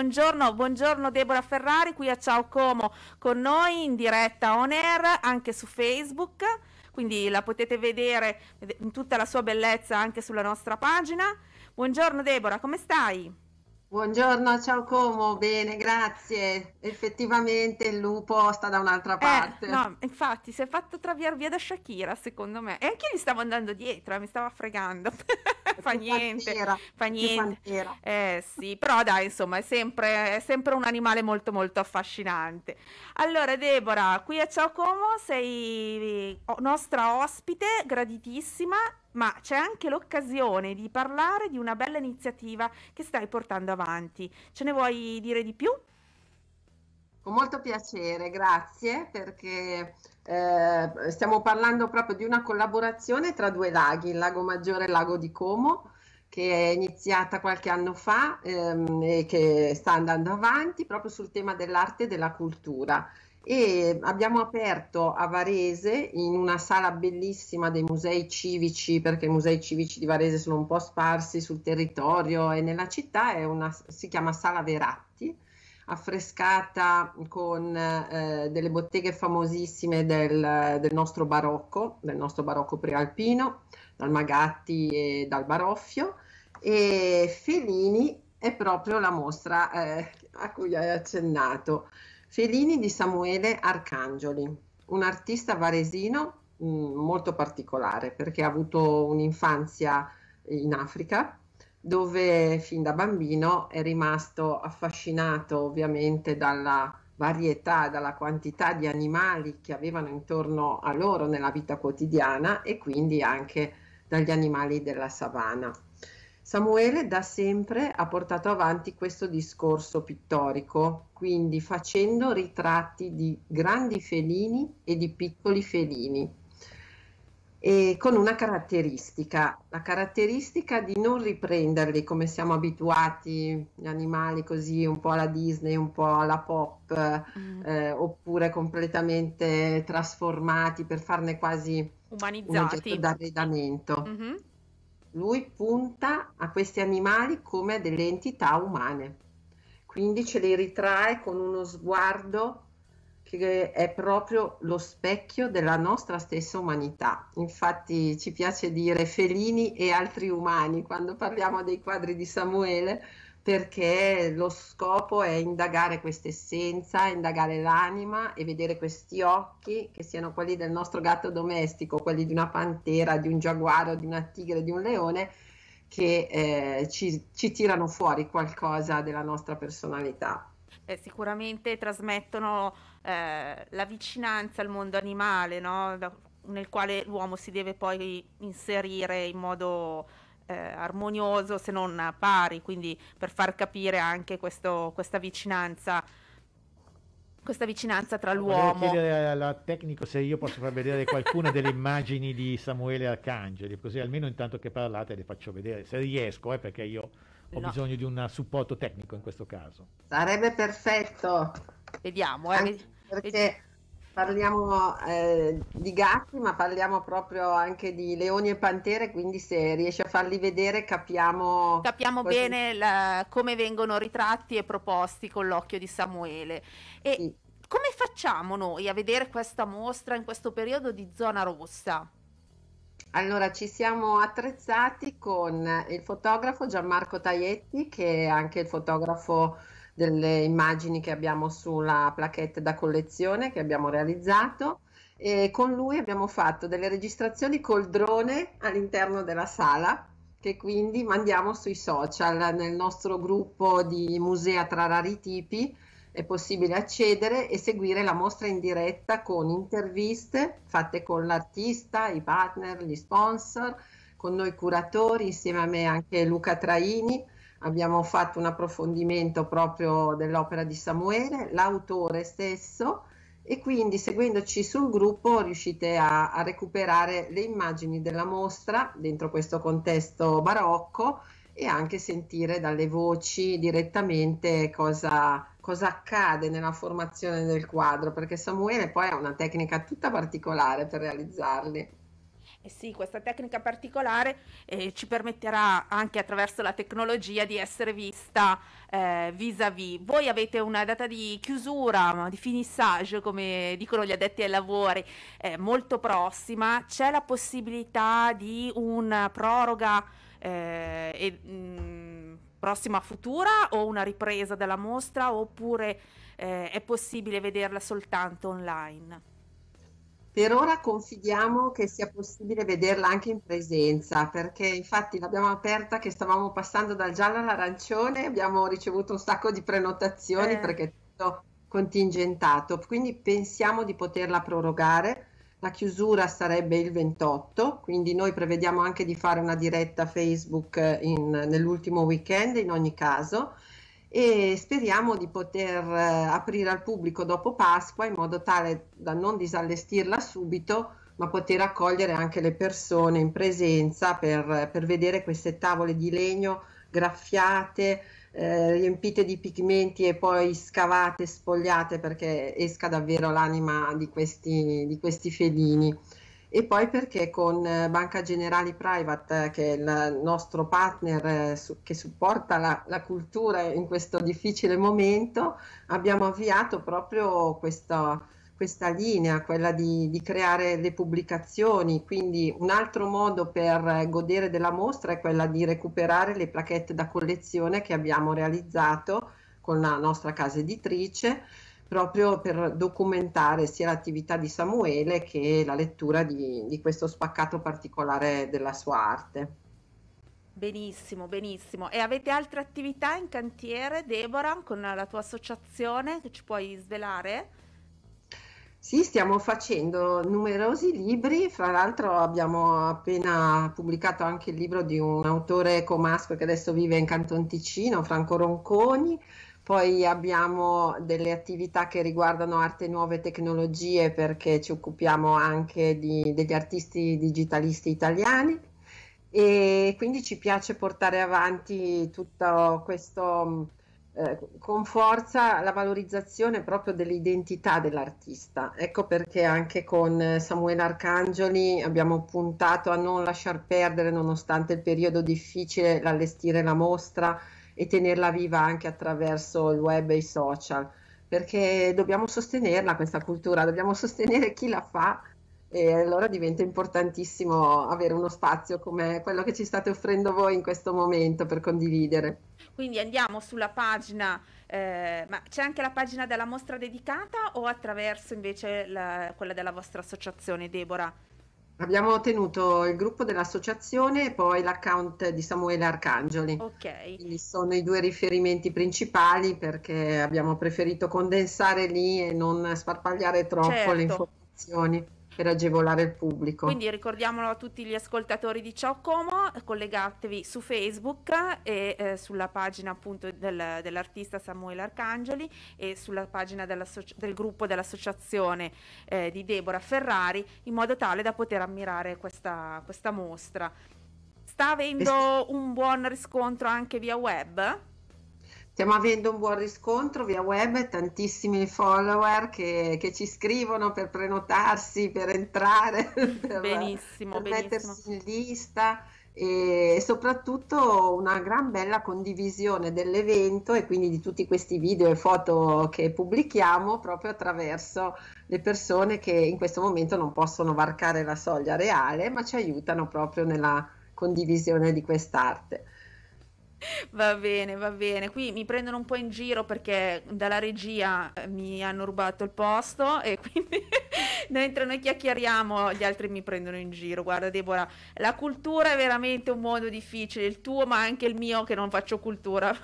buongiorno, buongiorno Deborah Ferrari qui a Ciao Como con noi in diretta on air anche su Facebook, quindi la potete vedere in tutta la sua bellezza anche sulla nostra pagina. Buongiorno Deborah, come stai? Buongiorno, ciao Como, bene, grazie. Effettivamente il lupo sta da un'altra eh, parte. Eh, no, infatti si è fatto traviare via da Shakira, secondo me. E anche io gli stavo andando dietro, eh, mi stava fregando. fa niente, fa niente. Eh, sì, però dai, insomma, è sempre, è sempre, un animale molto molto affascinante. Allora, Deborah, qui a Ciao Como sei eh, nostra ospite, graditissima, ma c'è anche l'occasione di parlare di una bella iniziativa che stai portando avanti. Ce ne vuoi dire di più? molto piacere, grazie, perché eh, stiamo parlando proprio di una collaborazione tra due laghi, il Lago Maggiore e il Lago di Como, che è iniziata qualche anno fa ehm, e che sta andando avanti proprio sul tema dell'arte e della cultura. E abbiamo aperto a Varese in una sala bellissima dei musei civici, perché i musei civici di Varese sono un po' sparsi sul territorio e nella città, una, si chiama Sala Veratti affrescata con eh, delle botteghe famosissime del, del, nostro barocco, del nostro barocco prealpino, dal Magatti e dal Baroffio, e Felini è proprio la mostra eh, a cui hai accennato. Felini di Samuele Arcangioli, un artista varesino mh, mm, molto particolare perché ha avuto un'infanzia in Africa dove fin da bambino è rimasto affascinato ovviamente dalla varietà, dalla quantità di animali che avevano intorno a loro nella vita quotidiana e quindi anche dagli animali della savana. Samuele da sempre ha portato avanti questo discorso pittorico, quindi facendo ritratti di grandi felini e di piccoli felini, e con una caratteristica, la caratteristica di non riprenderli come siamo abituati gli animali così un po' alla Disney, un po' alla pop, eh, mm. eh, oppure completamente trasformati per farne quasi umanizzati un oggetto d'arredamento. Mm-hmm. Lui punta a questi animali come delle entità umane, quindi ce li ritrae con uno sguardo che è proprio lo specchio della nostra stessa umanità. Infatti ci piace dire felini e altri umani quando parliamo dei quadri di Samuele, perché lo scopo è indagare questa essenza, indagare l'anima e vedere questi occhi, che siano quelli del nostro gatto domestico, quelli di una pantera, di un giaguaro, di una tigre, di un leone, che eh, ci, ci tirano fuori qualcosa della nostra personalità. Eh, sicuramente trasmettono eh, la vicinanza al mondo animale, no? da, nel quale l'uomo si deve poi inserire in modo eh, armonioso se non pari, quindi per far capire anche questo, questa vicinanza questa vicinanza tra l'uomo. Vorrei chiedere al tecnico se io posso far vedere qualcuna delle immagini di Samuele Arcangeli, così almeno intanto che parlate le faccio vedere, se riesco, eh, perché io ho no. bisogno di un supporto tecnico in questo caso. Sarebbe perfetto. Vediamo, eh. Perché parliamo eh, di gatti, ma parliamo proprio anche di leoni e pantere, quindi se riesci a farli vedere capiamo... Capiamo così. bene la, come vengono ritratti e proposti con l'occhio di Samuele. E sì. come facciamo noi a vedere questa mostra in questo periodo di zona rossa? Allora, ci siamo attrezzati con il fotografo Gianmarco Taietti, che è anche il fotografo delle immagini che abbiamo sulla plaquette da collezione che abbiamo realizzato e con lui abbiamo fatto delle registrazioni col drone all'interno della sala che quindi mandiamo sui social nel nostro gruppo di musea tra rari tipi è possibile accedere e seguire la mostra in diretta con interviste fatte con l'artista, i partner, gli sponsor, con noi curatori, insieme a me anche Luca Traini abbiamo fatto un approfondimento proprio dell'opera di Samuele, l'autore stesso e quindi seguendoci sul gruppo riuscite a, a, recuperare le immagini della mostra dentro questo contesto barocco e anche sentire dalle voci direttamente cosa, cosa accade nella formazione del quadro, perché Samuele poi ha una tecnica tutta particolare per realizzarli. E eh sì, questa tecnica particolare eh, ci permetterà anche attraverso la tecnologia di essere vista eh, vis-à-vis. Voi avete una data di chiusura, di finissage, come dicono gli addetti ai lavori, eh, molto prossima. C'è la possibilità di una proroga eh, e, mh, mm, prossima futura o una ripresa della mostra oppure eh, è possibile vederla soltanto online? Per ora confidiamo che sia possibile vederla anche in presenza, perché infatti l'abbiamo aperta che stavamo passando dal giallo all'arancione, abbiamo ricevuto un sacco di prenotazioni eh. perché è tutto contingentato, quindi pensiamo di poterla prorogare. La chiusura sarebbe il 28, quindi noi prevediamo anche di fare una diretta Facebook eh, in, nell'ultimo weekend in ogni caso e speriamo di poter eh, aprire al pubblico dopo Pasqua in modo tale da non disallestirla subito ma poter accogliere anche le persone in presenza per, per vedere queste tavole di legno graffiate, eh, riempite di pigmenti e poi scavate, spogliate perché esca davvero l'anima di questi, di questi felini e poi perché con eh, Banca Generali Private, eh, che è il nostro partner eh, su, che supporta la, la, cultura in questo difficile momento, abbiamo avviato proprio questa, questa linea, quella di, di, creare le pubblicazioni, quindi un altro modo per godere della mostra è quella di recuperare le plaquette da collezione che abbiamo realizzato con la nostra casa editrice proprio per documentare sia l'attività di Samuele che la lettura di, di questo spaccato particolare della sua arte. Benissimo, benissimo. E avete altre attività in cantiere, Deborah, con la tua associazione che ci puoi svelare? Sì, stiamo facendo numerosi libri, fra l'altro abbiamo appena pubblicato anche il libro di un autore comasco che adesso vive in Canton Ticino, Franco Ronconi, poi abbiamo delle attività che riguardano arte e nuove tecnologie perché ci occupiamo anche di, degli artisti digitalisti italiani e quindi ci piace portare avanti tutto questo eh, con forza la valorizzazione proprio dell'identità dell'artista. Ecco perché anche con Samuele Arcangeli abbiamo puntato a non lasciar perdere, nonostante il periodo difficile, l'allestire la mostra e tenerla viva anche attraverso il web e i social, perché dobbiamo sostenerla questa cultura, dobbiamo sostenere chi la fa e allora diventa importantissimo avere uno spazio come quello che ci state offrendo voi in questo momento per condividere. Quindi andiamo sulla pagina, eh, ma c'è anche la pagina della mostra dedicata o attraverso invece la, quella della vostra associazione, Debora? Abbiamo tenuto il gruppo dell'associazione e poi l'account di Samuele Arcangeli. Ok. Quindi sono i due riferimenti principali perché abbiamo preferito condensare lì e non sparpagliare troppo certo. le informazioni per agevolare il pubblico. Quindi ricordiamolo a tutti gli ascoltatori di Ciao Como, collegatevi su Facebook e eh, sulla pagina appunto del, dell'artista Samuele Arcangeli e sulla pagina del gruppo dell'associazione eh, di Deborah Ferrari in modo tale da poter ammirare questa, questa mostra. Sta avendo un buon riscontro anche via web? Stiamo avendo un buon riscontro via web, tantissimi follower che, che ci scrivono per prenotarsi, per entrare, per, benissimo, per benissimo. mettersi in lista e soprattutto una gran bella condivisione dell'evento e quindi di tutti questi video e foto che pubblichiamo proprio attraverso le persone che in questo momento non possono varcare la soglia reale ma ci aiutano proprio nella condivisione di quest'arte. Va bene, va bene. Qui mi prendono un po' in giro perché dalla regia eh, mi hanno rubato il posto e quindi mentre noi chiacchieriamo gli altri mi prendono in giro. Guarda Deborah, la cultura è veramente un mondo difficile, il tuo ma anche il mio che non faccio cultura,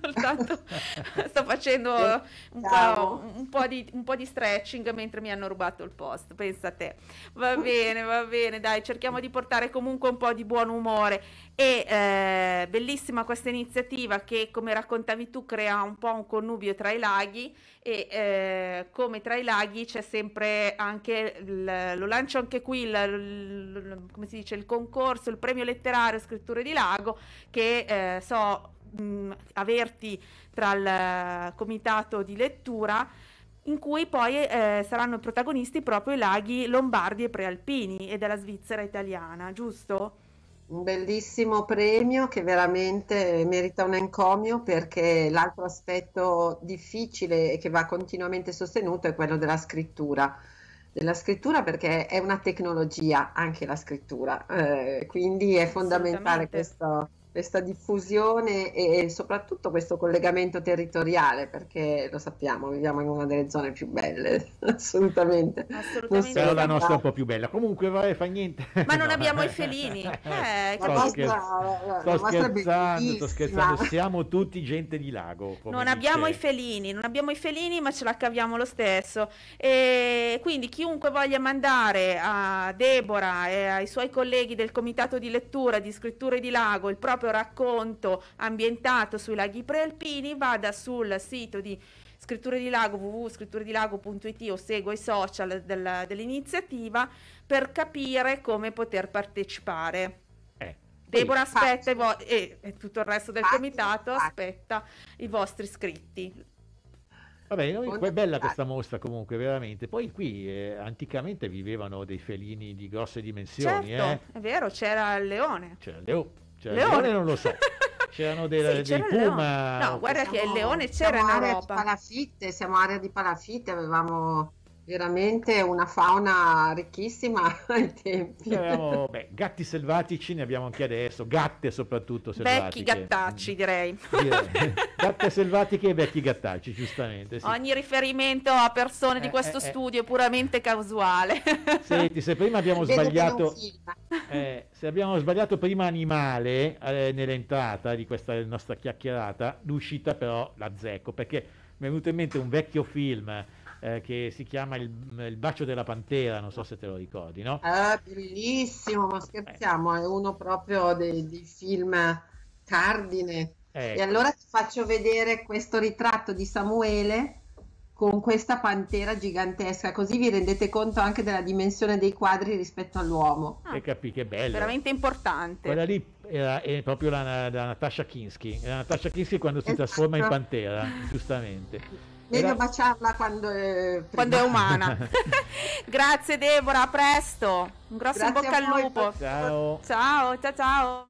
soltanto sto facendo un po', un, po di, un po' di stretching mentre mi hanno rubato il posto, pensa a te. Va bene, va bene, dai, cerchiamo di portare comunque un po' di buon umore e eh, bellissima questa iniziativa che come raccontavi tu crea un po' un connubio tra i laghi e eh, come tra i laghi c'è sempre anche, il, lo lancio anche qui, il, il, dice, il, concorso, il premio letterario Scritture di Lago che eh, so mh, averti tra il comitato di lettura in cui poi eh, saranno protagonisti proprio i laghi lombardi e prealpini e della Svizzera italiana, giusto? un bellissimo premio che veramente merita un encomio perché l'altro aspetto difficile e che va continuamente sostenuto è quello della scrittura. Della scrittura perché è una tecnologia anche la scrittura, eh, quindi è fondamentale questo, questa diffusione e soprattutto questo collegamento territoriale, perché lo sappiamo, viviamo in una delle zone più belle, assolutamente. assolutamente. Però la nostra è un po' più bella, comunque vabbè, eh, fa niente. Ma non no. abbiamo i felini. Eh, sto, scherz- sto scherzando, sto scherzando, siamo tutti gente di lago. Non dice. abbiamo i felini, non abbiamo i felini, ma ce la caviamo lo stesso. E quindi chiunque voglia mandare a Debora e ai suoi colleghi del comitato di lettura, di scritture di lago, il proprio proprio racconto ambientato sui laghi prealpini, vada sul sito di Scritture di Lago www.scritturedilago.it o seguo i social del, dell'iniziativa per capire come poter partecipare. Eh, Deborah aspetta vo- e, e, tutto il resto del fatti, comitato fatti. aspetta i vostri iscritti. Vabbè, noi, è bella questa mostra comunque, veramente. Poi qui eh, anticamente vivevano dei felini di grosse dimensioni. Certo, eh. è vero, c'era il leone. C'era il leone cioè, leone. leone non lo so. C'erano dei, sì, c'era puma. No, guarda siamo, che il leone c'era in Europa. siamo area di Palafitte, avevamo veramente una fauna ricchissima ai tempi. Avevamo, beh, gatti selvatici ne abbiamo anche adesso, gatte soprattutto selvatiche. Vecchi gattacci direi. direi. Gatte selvatiche e vecchi gattacci, giustamente. Sì. Ogni riferimento a persone di eh, questo eh, eh, studio è puramente casuale. Senti, se prima abbiamo Vedo sbagliato... Eh, se abbiamo sbagliato prima animale eh, nell'entrata di questa nostra chiacchierata, l'uscita però la zecco, perché mi è venuto in mente un vecchio film eh, che si chiama il, il, bacio della pantera, non so se te lo ricordi, no? Ah, bellissimo, ma scherziamo, eh. è uno proprio dei, dei film cardine. Ecco. E allora ti faccio vedere questo ritratto di Samuele con questa pantera gigantesca, così vi rendete conto anche della dimensione dei quadri rispetto all'uomo. Ah, e capì che bello. Veramente importante. Quella lì era, è proprio la, la, Natasha Kinsky, la Natasha Kinsky quando si esatto. trasforma in pantera, giustamente. Meglio baciarla quando è, quando è umana. Grazie Deborah, a presto. Un grosso Grazie in bocca al lupo. ciao ciao ciao. ciao.